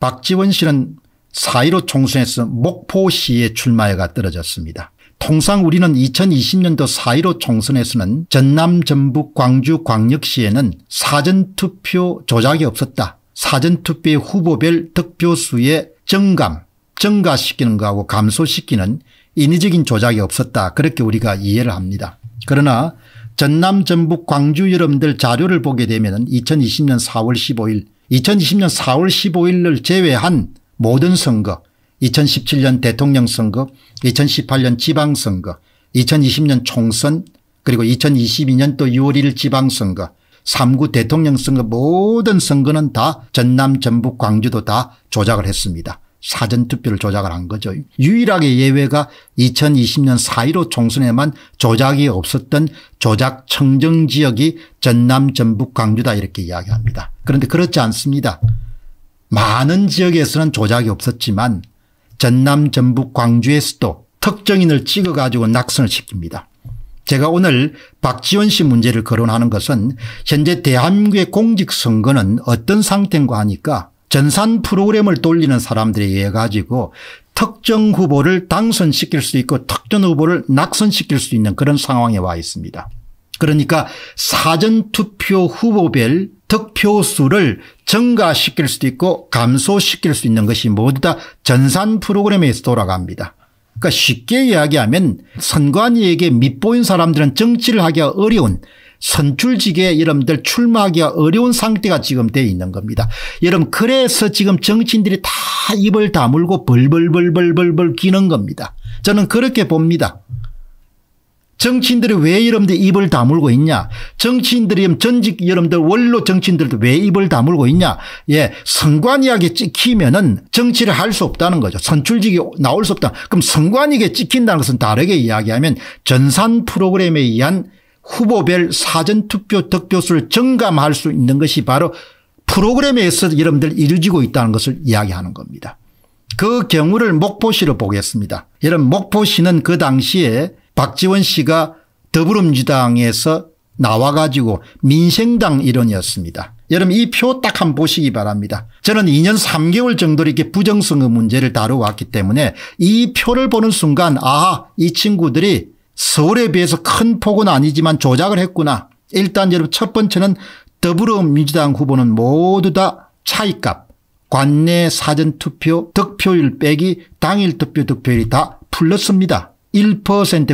박지원 씨는 4.15 총선에서 목포시에 출마해가 떨어졌습니다. 통상 우리는 2020년도 4.15 총선에서는 전남 전북 광주 광역시에는 사전투표 조작이 없었다. 사전투표의 후보별 득표수의 증감 증가시키는 거하고 감소시키는 인위적인 조작이 없었다. 그렇게 우리가 이해를 합니다. 그러나 전남 전북 광주 여러분들 자료를 보게 되면 2020년 4월 15일 2020년 4월 15일을 제외한 모든 선거 2017년 대통령 선거 2018년 지방선거 2020년 총선 그리고 2022년 또 6월 1일 지방선거 3구 대통령 선거 모든 선거는 다 전남 전북 광주도 다 조작을 했습니다. 사전투표를 조작을 한 거죠. 유일하게 예외가 2020년 4.15 총선에만 조작이 없었던 조작 청정지역이 전남 전북 광주다 이렇게 이야기합니다. 그런데 그렇지 않습니다. 많은 지역에서는 조작이 없었지만 전남 전북 광주에서도 특정인을 찍어 가지고 낙선을 시킵니다. 제가 오늘 박지원 씨 문제를 거론하는 것은 현재 대한민국의 공직선거는 어떤 상태인가 하니까 전산 프로그램을 돌리는 사람들에 의해 가지고 특정 후보를 당선시킬 수 있고 특정 후보를 낙선시킬 수 있는 그런 상황에 와 있습니다. 그러니까 사전투표 후보별 득표수를 증가시킬 수도 있고 감소시킬 수 있는 것이 모두 다 전산 프로그램에서 돌아갑니다. 그러니까 쉽게 이야기하면 선관위에게 밑보인 사람들은 정치를 하기가 어려운 선출직에 여러분들 출마하기가 어려운 상태가 지금 돼 있는 겁니다. 여러분 그래서 지금 정치인들이 다 입을 다물고 벌벌벌벌벌벌 기는 겁니다. 저는 그렇게 봅니다. 정치인들이 왜 여러분들 입을 다물고 있냐 정치인들이 전직 여러분들 원로 정치인들도 왜 입을 다물고 있냐 예 선관위하게 찍히면은 정치를 할 수 없다는 거죠 선출직이 나올 수 없다 그럼 선관위에 찍힌다는 것은 다르게 이야기하면 전산 프로그램에 의한 후보별 사전투표 득표수를 증감할 수 있는 것이 바로 프로그램에서 여러분들 이루어지고 있다는 것을 이야기하는 겁니다. 그 경우를 목포시로 보겠습니다. 여러분 목포시는 그 당시에 박지원 씨가 더불어민주당에서 나와가지고 민생당 일원이었습니다. 여러분 이 표 딱한 보시기 바랍니다. 저는 2년 3개월 정도 이렇게 부정선거 문제를 다뤄왔기 때문에 이 표를 보는 순간 아 이 친구들이 서울에 비해서 큰 폭은 아니지만 조작을 했구나. 일단 여러분 첫 번째는 더불어민주당 후보는 모두 다 차이값, 관내 사전투표 득표율 빼기 당일 득표 득표율이 다 풀렸습니다. 1%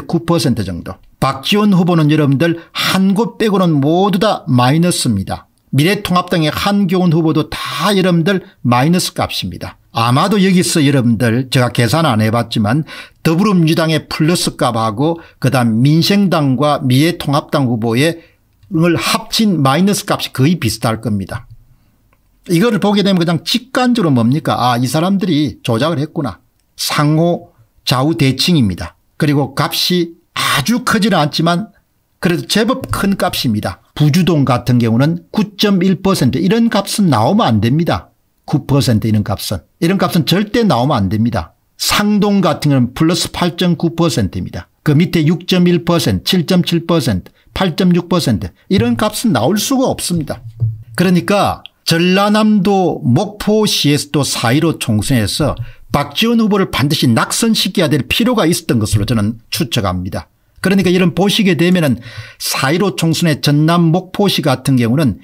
9% 정도. 박지원 후보는 여러분들 한 곳 빼고는 모두 다 마이너스입니다. 미래통합당의 한교훈 후보도 다 여러분들 마이너스 값입니다. 아마도 여기서 여러분들 제가 계산 안 해봤지만 더불어민주당의 플러스 값하고 그다음 민생당과 미래통합당 후보의 을 합친 마이너스 값이 거의 비슷할 겁니다. 이거를 보게 되면 그냥 직관적으로 뭡니까 아이 사람들이 조작을 했구나 상호 좌우 대칭입니다. 그리고 값이 아주 크지는 않지만 그래도 제법 큰 값입니다. 부주동 같은 경우는 9.1% 이런 값은 나오면 안 됩니다. 9% 이런 값은 이런 값은 절대 나오면 안 됩니다. 상동 같은 경우는 플러스 8.9%입니다. 그 밑에 6.1%, 7.7%, 8.6% 이런 값은 나올 수가 없습니다. 그러니까 전라남도 목포시에서도 4.15 총선에서 박지원 후보를 반드시 낙선시켜야 될 필요가 있었던 것으로 저는 추측합니다. 그러니까 이런 보시게 되면 은4.15 총선의 전남 목포시 같은 경우는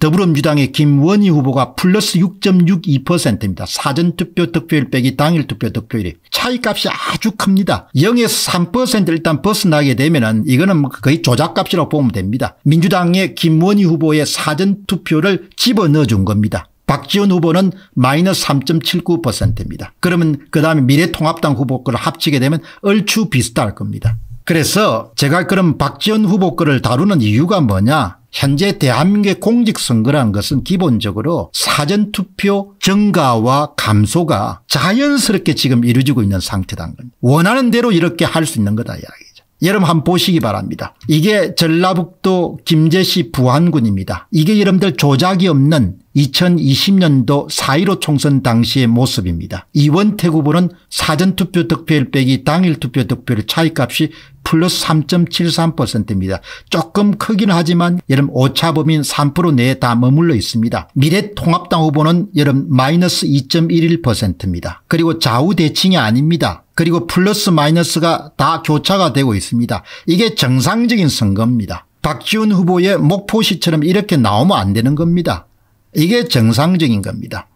더불어민주당의 김원희 후보가 플러스 6.62%입니다. 사전투표 득표율 빼기 당일 투표 득표율이 차이값이 아주 큽니다. 0에서 3% 일단 벗어나게 되면 은 이거는 뭐 거의 조작값이라고 보면 됩니다. 민주당의 김원희 후보의 사전투표를 집어넣어 준 겁니다. 박지원 후보는 마이너스 3.79%입니다. 그러면 그다음에 미래통합당 후보 거를 합치게 되면 얼추 비슷할 겁니다. 그래서 제가 그럼 박지원 후보 거를 다루는 이유가 뭐냐 현재 대한민국의 공직선거란 것은 기본적으로 사전투표 증가와 감소가 자연스럽게 지금 이루어지고 있는 상태라는 겁니다. 원하는 대로 이렇게 할 수 있는 거다 이야기죠. 여러분 한번 보시기 바랍니다. 이게 전라북도 김제시 부안군입니다. 이게 여러분들 조작이 없는 2020년도 4.15 총선 당시의 모습입니다. 이원태 후보는 사전투표 득표율 빼기 당일 투표 득표율 차이값이 플러스 3.73%입니다. 조금 크긴 하지만 여름 오차범인 3% 내에 다 머물러 있습니다. 미래통합당 후보는 여름 마이너스 2.11%입니다. 그리고 좌우대칭이 아닙니다. 그리고 플러스 마이너스가 다 교차가 되고 있습니다. 이게 정상적인 선거입니다. 박지훈 후보의 목포시처럼 이렇게 나오면 안 되는 겁니다. 이게 정상적인 겁니다.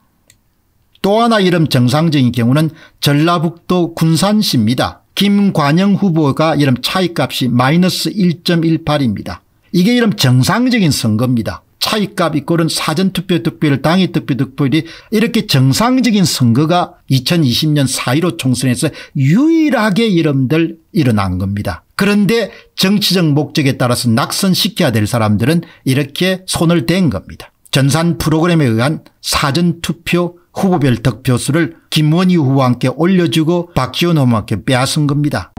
또 하나 이름 정상적인 경우는 전라북도 군산시입니다. 김관영 후보가 이름 차이값이 마이너스 1.18입니다. 이게 이름 정상적인 선거입니다. 차이값 이꼴은 사전투표 득표율 당일 투표 득표율이 이렇게 정상적인 선거가 2020년 4.15 총선에서 유일하게 이름들 일어난 겁니다. 그런데 정치적 목적에 따라서 낙선시켜야 될 사람들은 이렇게 손을 댄 겁니다. 전산 프로그램에 의한 사전투표 후보별 득표수를 김원희 후보와 함께 올려주고 박지원 후보와 함께 빼앗은 겁니다.